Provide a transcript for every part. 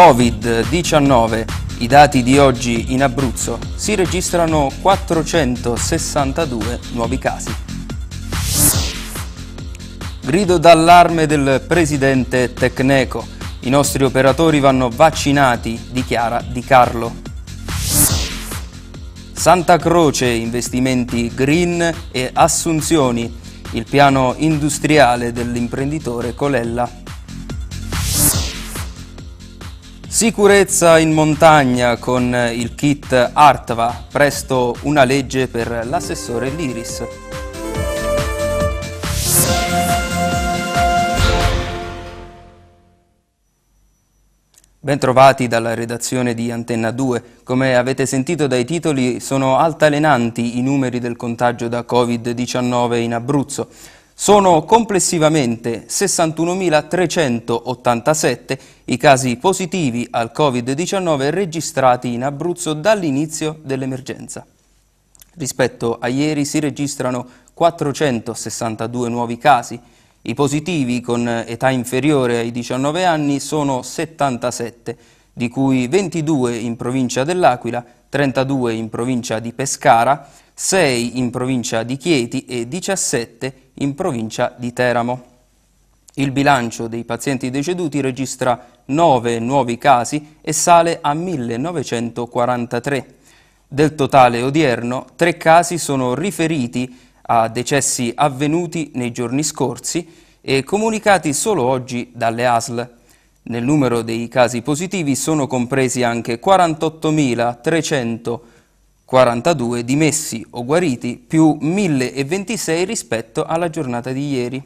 Covid-19, i dati di oggi in Abruzzo, si registrano 462 nuovi casi. Grido d'allarme del presidente Tecneco. I nostri operatori vanno vaccinati, dichiara Di Carlo. Santa Croce, investimenti green e assunzioni, il piano industriale dell'imprenditore Colella. Sicurezza in montagna con il kit Artva, presto una legge per l'assessore Liris. Bentrovati dalla redazione di Antenna 2. Come avete sentito dai titoli, sono altalenanti i numeri del contagio da Covid-19 in Abruzzo. Sono complessivamente 61.387 i casi positivi al Covid-19 registrati in Abruzzo dall'inizio dell'emergenza. Rispetto a ieri si registrano 462 nuovi casi. I positivi con età inferiore ai 19 anni sono 77, di cui 22 in provincia dell'Aquila, 32 in provincia di Pescara, 6 in provincia di Chieti e 17 in provincia di Teramo. Il bilancio dei pazienti deceduti registra 9 nuovi casi e sale a 1943. Del totale odierno, 3 casi sono riferiti a decessi avvenuti nei giorni scorsi e comunicati solo oggi dalle ASL. Nel numero dei casi positivi sono compresi anche 48.300 42 dimessi o guariti più 1026 rispetto alla giornata di ieri.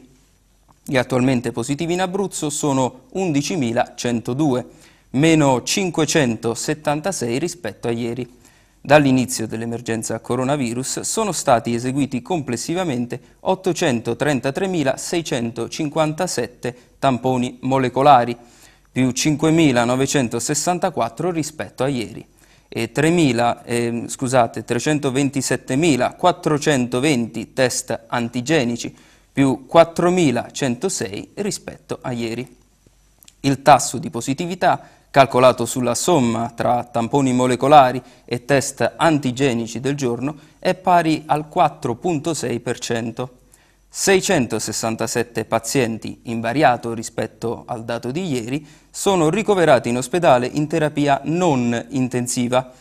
Gli attualmente positivi in Abruzzo sono 11.102, meno 576 rispetto a ieri. Dall'inizio dell'emergenza coronavirus sono stati eseguiti complessivamente 833.657 tamponi molecolari, più 5.964 rispetto a ieri eh, 327.420 test antigenici più 4.106 rispetto a ieri. Il tasso di positività, calcolato sulla somma tra tamponi molecolari e test antigenici del giorno, è pari al 4.6%. 667 pazienti, invariato rispetto al dato di ieri, sono ricoverati in ospedale in terapia non intensiva,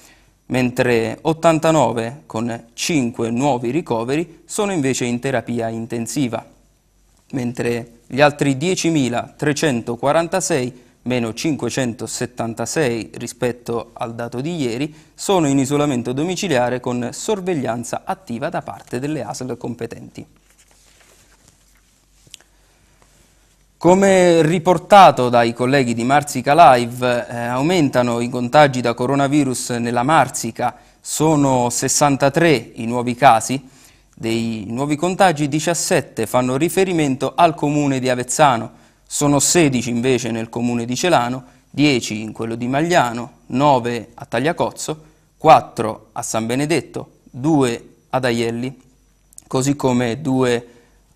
mentre 89 con 5 nuovi ricoveri sono invece in terapia intensiva, mentre gli altri 10.346 meno 576 rispetto al dato di ieri, sono in isolamento domiciliare con sorveglianza attiva da parte delle ASL competenti. Come riportato dai colleghi di Marzica Live, eh, aumentano i contagi da coronavirus nella Marzica, sono 63 i nuovi casi, dei nuovi contagi 17 fanno riferimento al comune di Avezzano, sono 16 invece nel comune di Celano, 10 in quello di Magliano, 9 a Tagliacozzo, 4 a San Benedetto, 2 ad Aielli, così come 2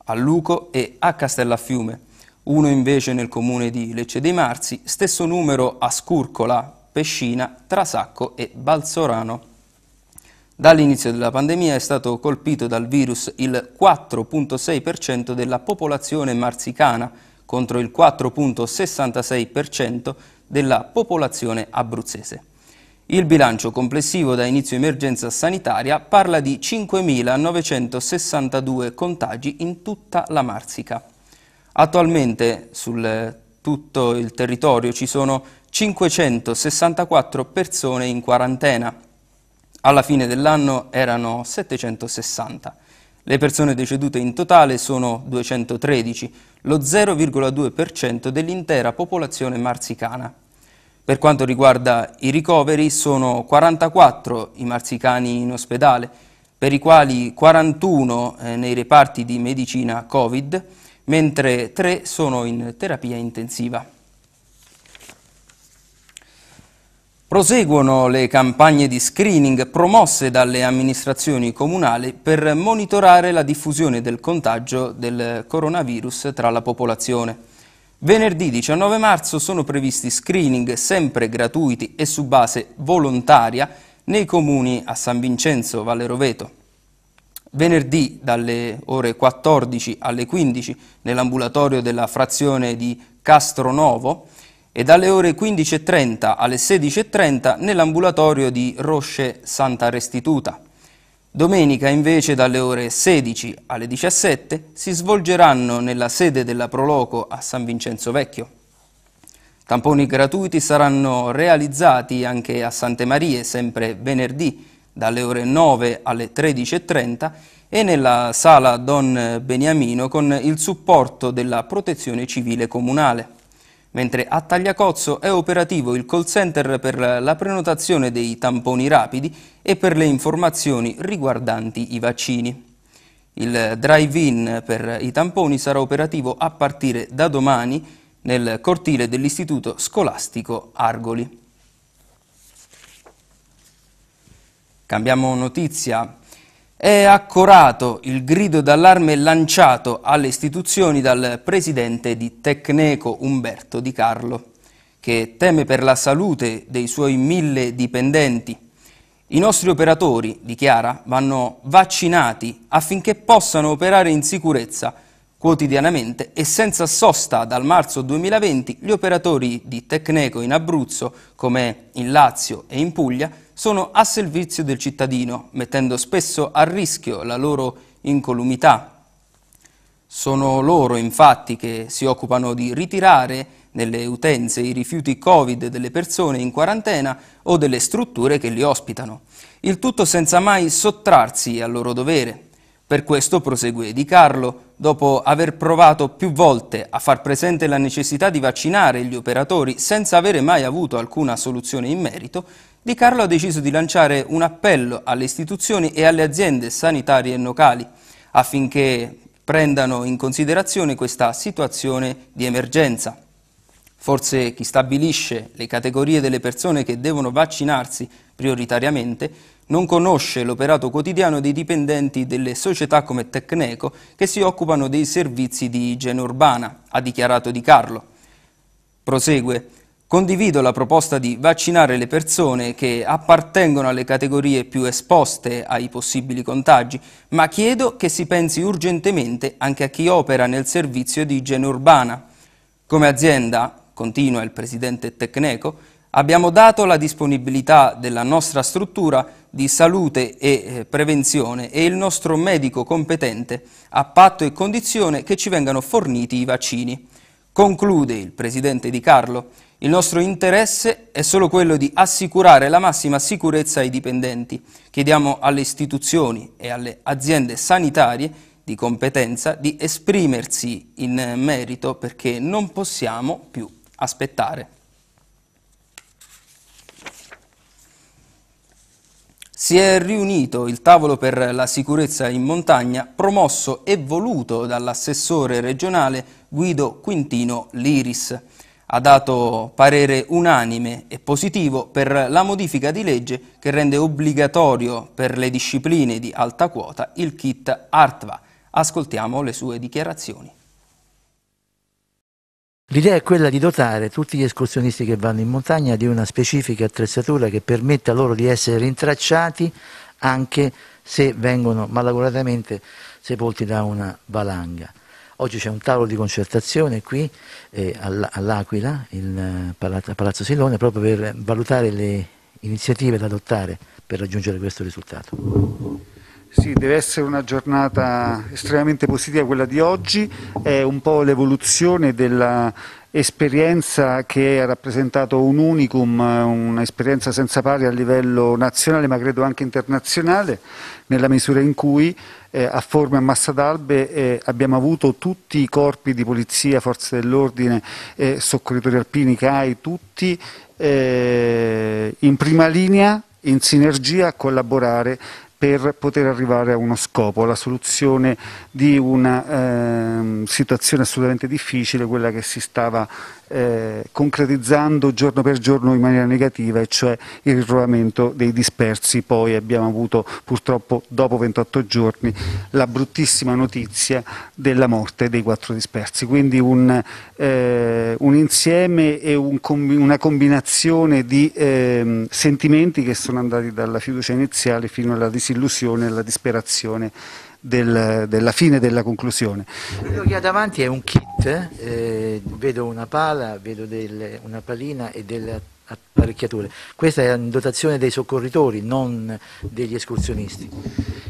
a Luco e a Castellafiume uno invece nel comune di Lecce dei Marzi, stesso numero a Scurcola, Pescina, Trasacco e Balzorano. Dall'inizio della pandemia è stato colpito dal virus il 4.6% della popolazione marzicana contro il 4.66% della popolazione abruzzese. Il bilancio complessivo da inizio emergenza sanitaria parla di 5.962 contagi in tutta la Marsica. Attualmente sul tutto il territorio ci sono 564 persone in quarantena. Alla fine dell'anno erano 760. Le persone decedute in totale sono 213, lo 0,2% dell'intera popolazione marsicana. Per quanto riguarda i ricoveri, sono 44 i marsicani in ospedale, per i quali 41 eh, nei reparti di medicina Covid, mentre tre sono in terapia intensiva. Proseguono le campagne di screening promosse dalle amministrazioni comunali per monitorare la diffusione del contagio del coronavirus tra la popolazione. Venerdì 19 marzo sono previsti screening sempre gratuiti e su base volontaria nei comuni a San Vincenzo, Valle Roveto, venerdì dalle ore 14 alle 15 nell'ambulatorio della frazione di Castronovo e dalle ore 15.30 alle 16.30 nell'ambulatorio di Rosce Santa Restituta. Domenica invece dalle ore 16 alle 17 si svolgeranno nella sede della Proloco a San Vincenzo Vecchio. Tamponi gratuiti saranno realizzati anche a Sante Marie, sempre venerdì, dalle ore 9 alle 13.30 e nella sala Don Beniamino con il supporto della Protezione Civile Comunale. Mentre a Tagliacozzo è operativo il call center per la prenotazione dei tamponi rapidi e per le informazioni riguardanti i vaccini. Il drive-in per i tamponi sarà operativo a partire da domani nel cortile dell'Istituto Scolastico Argoli. Cambiamo notizia. È accorato il grido d'allarme lanciato alle istituzioni dal presidente di Tecneco Umberto Di Carlo, che teme per la salute dei suoi mille dipendenti. I nostri operatori, dichiara, vanno vaccinati affinché possano operare in sicurezza. Quotidianamente e senza sosta dal marzo 2020 gli operatori di Tecneco in Abruzzo, come in Lazio e in Puglia, sono a servizio del cittadino, mettendo spesso a rischio la loro incolumità. Sono loro infatti che si occupano di ritirare nelle utenze i rifiuti Covid delle persone in quarantena o delle strutture che li ospitano, il tutto senza mai sottrarsi al loro dovere. Per questo, prosegue Di Carlo, dopo aver provato più volte a far presente la necessità di vaccinare gli operatori senza avere mai avuto alcuna soluzione in merito, Di Carlo ha deciso di lanciare un appello alle istituzioni e alle aziende sanitarie e locali affinché prendano in considerazione questa situazione di emergenza. Forse chi stabilisce le categorie delle persone che devono vaccinarsi prioritariamente non conosce l'operato quotidiano dei dipendenti delle società come Tecneco che si occupano dei servizi di igiene urbana, ha dichiarato Di Carlo. Prosegue. Condivido la proposta di vaccinare le persone che appartengono alle categorie più esposte ai possibili contagi, ma chiedo che si pensi urgentemente anche a chi opera nel servizio di igiene urbana. Come azienda continua il presidente Tecneco, abbiamo dato la disponibilità della nostra struttura di salute e eh, prevenzione e il nostro medico competente a patto e condizione che ci vengano forniti i vaccini. Conclude il presidente Di Carlo, il nostro interesse è solo quello di assicurare la massima sicurezza ai dipendenti. Chiediamo alle istituzioni e alle aziende sanitarie di competenza di esprimersi in merito perché non possiamo più aspettare. Si è riunito il tavolo per la sicurezza in montagna, promosso e voluto dall'assessore regionale Guido Quintino Liris. Ha dato parere unanime e positivo per la modifica di legge che rende obbligatorio per le discipline di alta quota il kit ARTVA. Ascoltiamo le sue dichiarazioni. L'idea è quella di dotare tutti gli escursionisti che vanno in montagna di una specifica attrezzatura che permetta loro di essere rintracciati anche se vengono malaguratamente sepolti da una valanga. Oggi c'è un tavolo di concertazione qui eh, all'Aquila, il eh, Palazzo Silone, proprio per valutare le iniziative da adottare per raggiungere questo risultato. Sì, deve essere una giornata estremamente positiva quella di oggi, è un po' l'evoluzione dell'esperienza che ha rappresentato un unicum, un'esperienza senza pari a livello nazionale ma credo anche internazionale, nella misura in cui eh, a Forme e massa d'albe eh, abbiamo avuto tutti i corpi di polizia, forze dell'ordine, eh, soccorritori alpini, CAI, tutti eh, in prima linea in sinergia a collaborare per poter arrivare a uno scopo, alla soluzione di una eh, situazione assolutamente difficile, quella che si stava eh, concretizzando giorno per giorno in maniera negativa, e cioè il ritrovamento dei dispersi. Poi abbiamo avuto purtroppo dopo 28 giorni la bruttissima notizia della morte dei quattro dispersi. Quindi un, eh, un insieme e un, una combinazione di eh, sentimenti che sono andati dalla fiducia iniziale fino alla disillusione e alla disperazione del, della fine della conclusione. Quello che ha davanti è un kit, eh? eh, vedo una pala, vedo del, una palina e delle apparecchiature. Questa è in dotazione dei soccorritori, non degli escursionisti.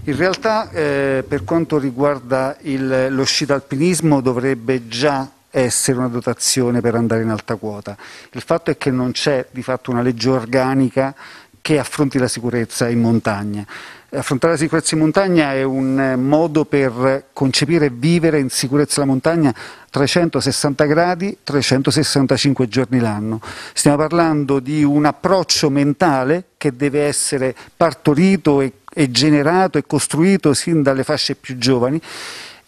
In realtà eh, per quanto riguarda il, lo sci d'alpinismo dovrebbe già essere una dotazione per andare in alta quota. Il fatto è che non c'è di fatto una legge organica che affronti la sicurezza in montagna. Affrontare la sicurezza in montagna è un eh, modo per concepire e vivere in sicurezza la montagna 360 gradi, 365 giorni l'anno. Stiamo parlando di un approccio mentale che deve essere partorito e, e generato e costruito sin dalle fasce più giovani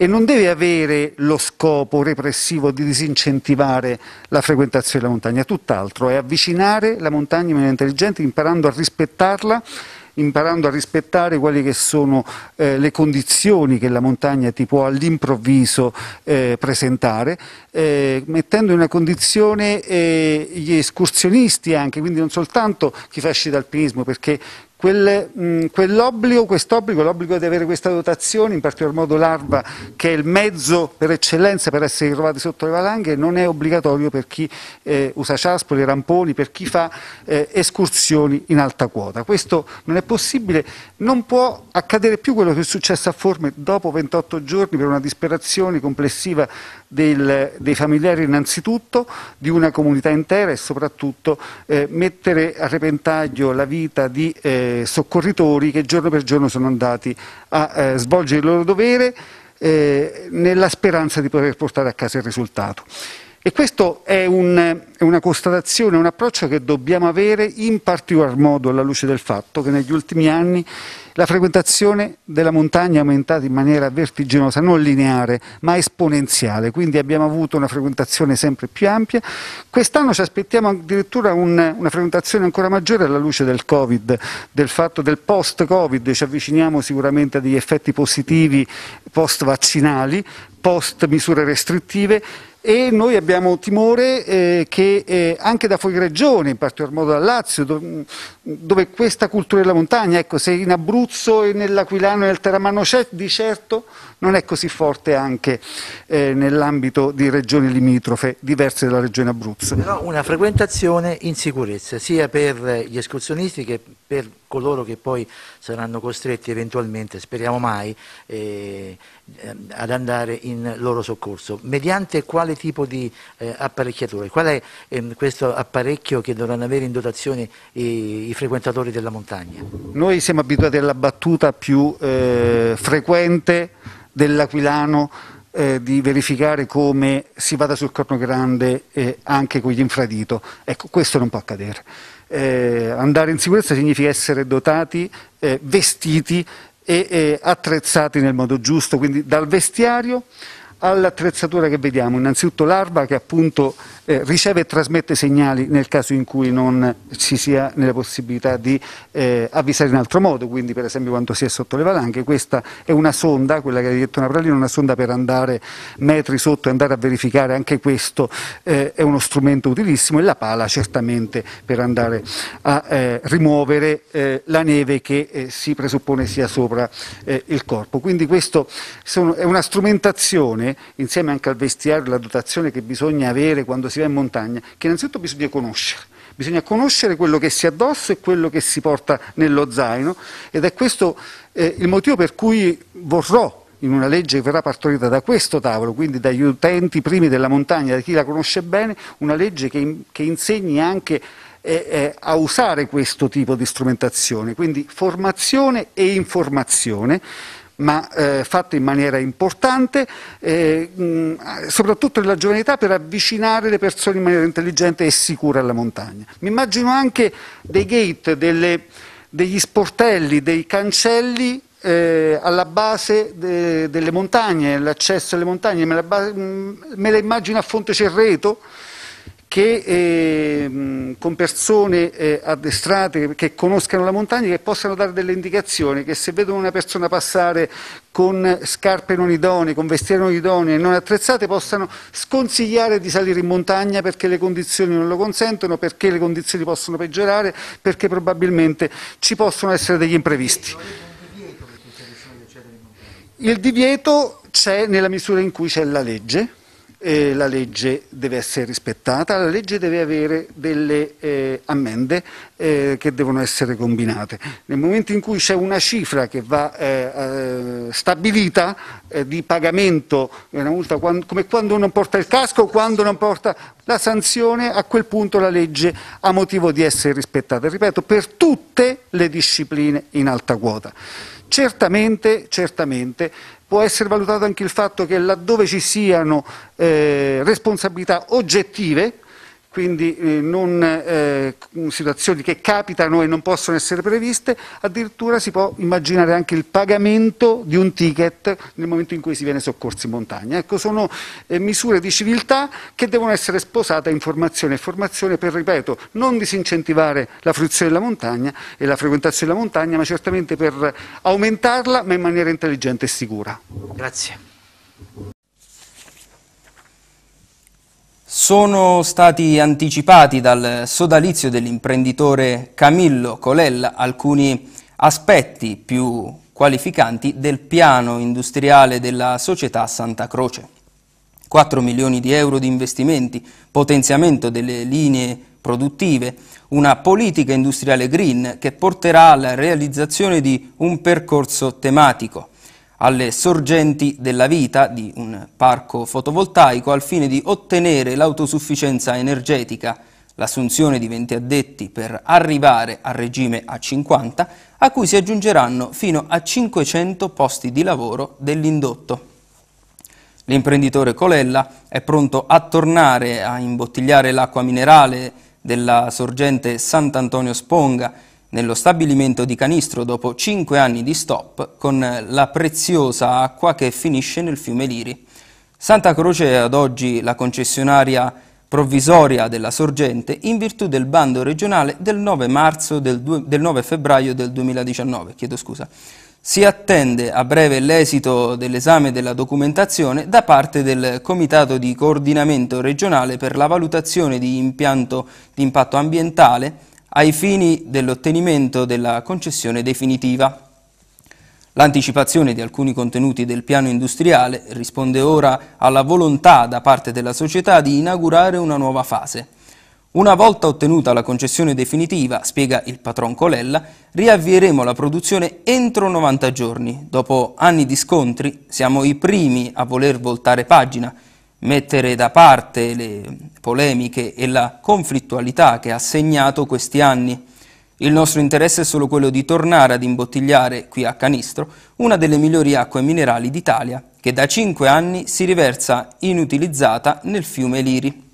e non deve avere lo scopo repressivo di disincentivare la frequentazione della montagna, tutt'altro, è avvicinare la montagna in maniera intelligente imparando a rispettarla imparando a rispettare quelle che sono eh, le condizioni che la montagna ti può all'improvviso eh, presentare, eh, mettendo in una condizione eh, gli escursionisti anche, quindi non soltanto chi fa sci d'alpinismo, perché Mm, quell'obbligo, quest'obbligo, l'obbligo di avere questa dotazione, in particolar modo l'ARBA, che è il mezzo per eccellenza per essere trovati sotto le valanghe, non è obbligatorio per chi eh, usa ciaspoli, ramponi, per chi fa eh, escursioni in alta quota. Questo non è possibile, non può accadere più quello che è successo a Forme dopo 28 giorni per una disperazione complessiva del, dei familiari innanzitutto, di una comunità intera e soprattutto eh, mettere a repentaglio la vita di eh, eh, soccorritori che giorno per giorno sono andati a eh, svolgere il loro dovere eh, nella speranza di poter portare a casa il risultato. E questo è un, una constatazione, un approccio che dobbiamo avere in particolar modo alla luce del fatto che negli ultimi anni la frequentazione della montagna è aumentata in maniera vertiginosa, non lineare, ma esponenziale, quindi abbiamo avuto una frequentazione sempre più ampia. Quest'anno ci aspettiamo addirittura un, una frequentazione ancora maggiore alla luce del Covid, del fatto del post-Covid, ci avviciniamo sicuramente a degli effetti positivi post-vaccinali, post-misure restrittive e noi abbiamo timore eh, che eh, anche da fuori regione, in particolar modo dal Lazio, dove, dove questa cultura della montagna, ecco, se in Abruzzo e nell'Aquilano e nel Taramano c'è, di certo non è così forte anche eh, nell'ambito di regioni limitrofe diverse dalla regione Abruzzo. Però una frequentazione in sicurezza sia per gli escursionisti che per coloro che poi saranno costretti eventualmente, speriamo mai, eh, ehm, ad andare in loro soccorso. Mediante quale tipo di eh, apparecchiature? Qual è eh, questo apparecchio che dovranno avere in dotazione i, i, frequentatori della montagna? Noi siamo abituati alla battuta più eh, frequente dell'Aquilano eh, di verificare come si vada sul corno grande eh, anche con gli infradito. Ecco, questo non può accadere. Eh, andare in sicurezza significa essere dotati, eh, vestiti e attrezzati nel modo giusto, quindi dal vestiario all'attrezzatura che vediamo, innanzitutto l'arba che appunto eh, riceve e trasmette segnali nel caso in cui non ci sia nella possibilità di eh, avvisare in altro modo, quindi per esempio quando si è sotto le valanghe, questa è una sonda, quella che ha detto Napralino, una sonda per andare metri sotto e andare a verificare, anche questo eh, è uno strumento utilissimo e la pala certamente per andare a eh, rimuovere eh, la neve che eh, si presuppone sia sopra il corpo. Quindi questa è una strumentazione insieme anche al vestiario, la dotazione che bisogna avere quando si si va in montagna, che innanzitutto bisogna conoscere. Bisogna conoscere quello che si ha addosso e quello che si porta nello zaino ed è questo eh, il motivo per cui vorrò in una legge che verrà partorita da questo tavolo, quindi dagli utenti primi della montagna, da chi la conosce bene, una legge che, che insegni anche eh, eh, a usare questo tipo di strumentazione, quindi formazione e informazione ma eh, fatto in maniera importante, eh, mh, soprattutto nella giovanità per avvicinare le persone in maniera intelligente e sicura alla montagna. Mi immagino anche dei gate, delle, degli sportelli, dei cancelli eh, alla base de, delle montagne, l'accesso alle montagne, me la, me la immagino a Fonte Cerreto, che, eh, con persone eh, addestrate che conoscano la montagna che possano dare delle indicazioni che se vedono una persona passare con scarpe non idonee, con vestiti non idonei e non attrezzate possano sconsigliare di salire in montagna perché le condizioni non lo consentono, perché le condizioni possono peggiorare, perché probabilmente ci possono essere degli imprevisti. Il divieto c'è nella misura in cui c'è la legge eh, la legge deve essere rispettata, la legge deve avere delle eh, ammende eh, che devono essere combinate. Nel momento in cui c'è una cifra che va eh, eh, stabilita eh, di pagamento, multa, quando, come quando non porta il casco, quando non porta la sanzione, a quel punto la legge ha motivo di essere rispettata, ripeto, per tutte le discipline in alta quota. Certamente, certamente può essere valutato anche il fatto che laddove ci siano eh, responsabilità oggettive, quindi eh, non, eh, situazioni che capitano e non possono essere previste, addirittura si può immaginare anche il pagamento di un ticket nel momento in cui si viene soccorsi in montagna. Ecco, sono eh, misure di civiltà che devono essere sposate a informazione e formazione per, ripeto, non disincentivare la fruizione della montagna e la frequentazione della montagna, ma certamente per aumentarla, ma in maniera intelligente e sicura. Grazie sono stati anticipati dal sodalizio dell'imprenditore Camillo Colella alcuni aspetti più qualificanti del piano industriale della società Santa Croce. 4 milioni di euro di investimenti, potenziamento delle linee produttive, una politica industriale green che porterà alla realizzazione di un percorso tematico, alle sorgenti della vita di un parco fotovoltaico al fine di ottenere l'autosufficienza energetica, l'assunzione di 20 addetti per arrivare al regime a 50, a cui si aggiungeranno fino a 500 posti di lavoro dell'indotto. L'imprenditore Colella è pronto a tornare a imbottigliare l'acqua minerale della sorgente Sant'Antonio Sponga, nello stabilimento di Canistro dopo 5 anni di stop con la preziosa acqua che finisce nel fiume Liri. Santa Croce è ad oggi la concessionaria provvisoria della sorgente in virtù del bando regionale del 9, del 2, del 9 febbraio del 2019. Si attende a breve l'esito dell'esame della documentazione da parte del Comitato di Coordinamento Regionale per la valutazione di, impianto di impatto ambientale ai fini dell'ottenimento della concessione definitiva. L'anticipazione di alcuni contenuti del piano industriale risponde ora alla volontà da parte della società di inaugurare una nuova fase. Una volta ottenuta la concessione definitiva, spiega il patron Colella, riavvieremo la produzione entro 90 giorni. Dopo anni di scontri siamo i primi a voler voltare pagina mettere da parte le polemiche e la conflittualità che ha segnato questi anni. Il nostro interesse è solo quello di tornare ad imbottigliare qui a Canistro una delle migliori acque minerali d'Italia, che da cinque anni si riversa inutilizzata nel fiume Liri.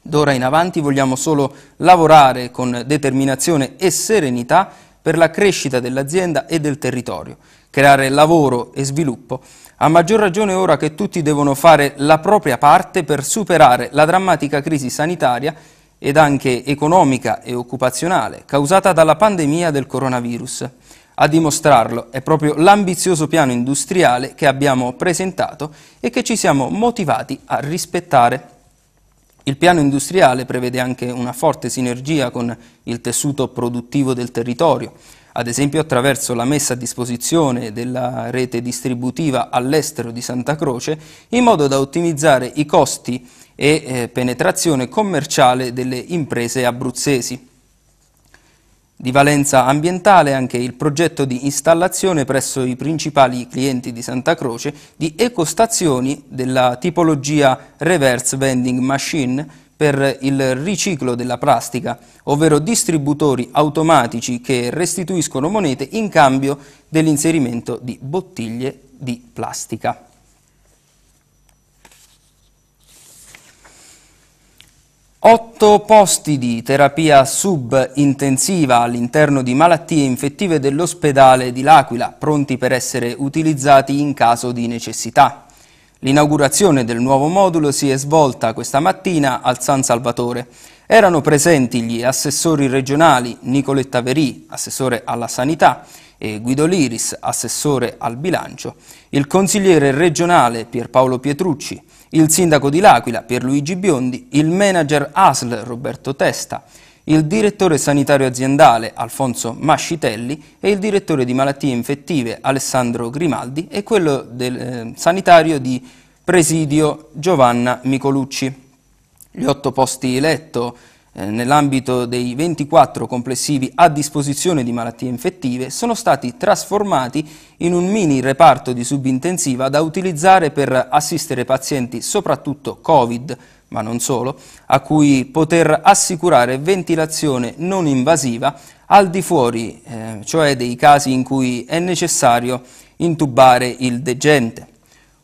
D'ora in avanti vogliamo solo lavorare con determinazione e serenità per la crescita dell'azienda e del territorio, creare lavoro e sviluppo a maggior ragione ora che tutti devono fare la propria parte per superare la drammatica crisi sanitaria ed anche economica e occupazionale causata dalla pandemia del coronavirus. A dimostrarlo è proprio l'ambizioso piano industriale che abbiamo presentato e che ci siamo motivati a rispettare. Il piano industriale prevede anche una forte sinergia con il tessuto produttivo del territorio, ad esempio attraverso la messa a disposizione della rete distributiva all'estero di Santa Croce, in modo da ottimizzare i costi e eh, penetrazione commerciale delle imprese abruzzesi. Di valenza ambientale anche il progetto di installazione presso i principali clienti di Santa Croce di ecostazioni della tipologia reverse vending machine per il riciclo della plastica, ovvero distributori automatici che restituiscono monete in cambio dell'inserimento di bottiglie di plastica. Otto posti di terapia subintensiva all'interno di malattie infettive dell'ospedale di L'Aquila, pronti per essere utilizzati in caso di necessità. L'inaugurazione del nuovo modulo si è svolta questa mattina al San Salvatore. Erano presenti gli assessori regionali Nicoletta Verì, assessore alla sanità, e Guido Liris, assessore al bilancio, il consigliere regionale Pierpaolo Pietrucci, il sindaco di L'Aquila Pierluigi Biondi, il manager ASL Roberto Testa, il direttore sanitario aziendale Alfonso Mascitelli e il direttore di malattie infettive Alessandro Grimaldi e quello del, eh, sanitario di presidio Giovanna Micolucci. Gli otto posti letto eh, nell'ambito dei 24 complessivi a disposizione di malattie infettive, sono stati trasformati in un mini reparto di subintensiva da utilizzare per assistere pazienti, soprattutto Covid, ma non solo, a cui poter assicurare ventilazione non invasiva al di fuori, eh, cioè dei casi in cui è necessario intubare il degente.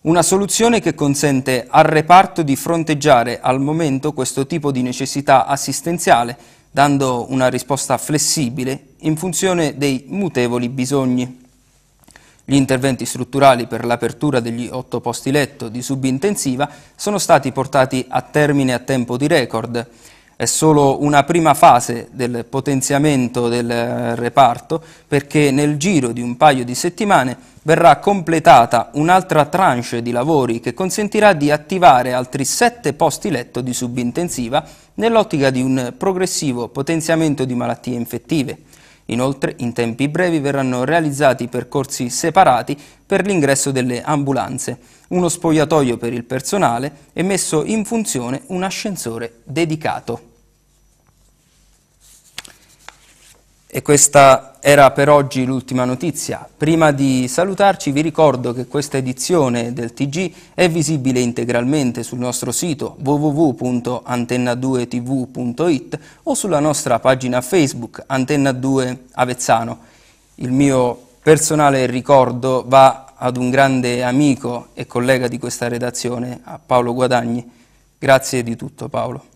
Una soluzione che consente al reparto di fronteggiare al momento questo tipo di necessità assistenziale, dando una risposta flessibile in funzione dei mutevoli bisogni. Gli interventi strutturali per l'apertura degli otto posti letto di subintensiva sono stati portati a termine a tempo di record, è solo una prima fase del potenziamento del eh, reparto perché nel giro di un paio di settimane verrà completata un'altra tranche di lavori che consentirà di attivare altri sette posti letto di subintensiva nell'ottica di un progressivo potenziamento di malattie infettive. Inoltre, in tempi brevi verranno realizzati percorsi separati per l'ingresso delle ambulanze uno spogliatoio per il personale e messo in funzione un ascensore dedicato. E questa era per oggi l'ultima notizia. Prima di salutarci vi ricordo che questa edizione del TG è visibile integralmente sul nostro sito www.antenna2tv.it o sulla nostra pagina Facebook Antenna 2 Avezzano. Il mio personale ricordo va ad un grande amico e collega di questa redazione, a Paolo Guadagni. Grazie di tutto Paolo.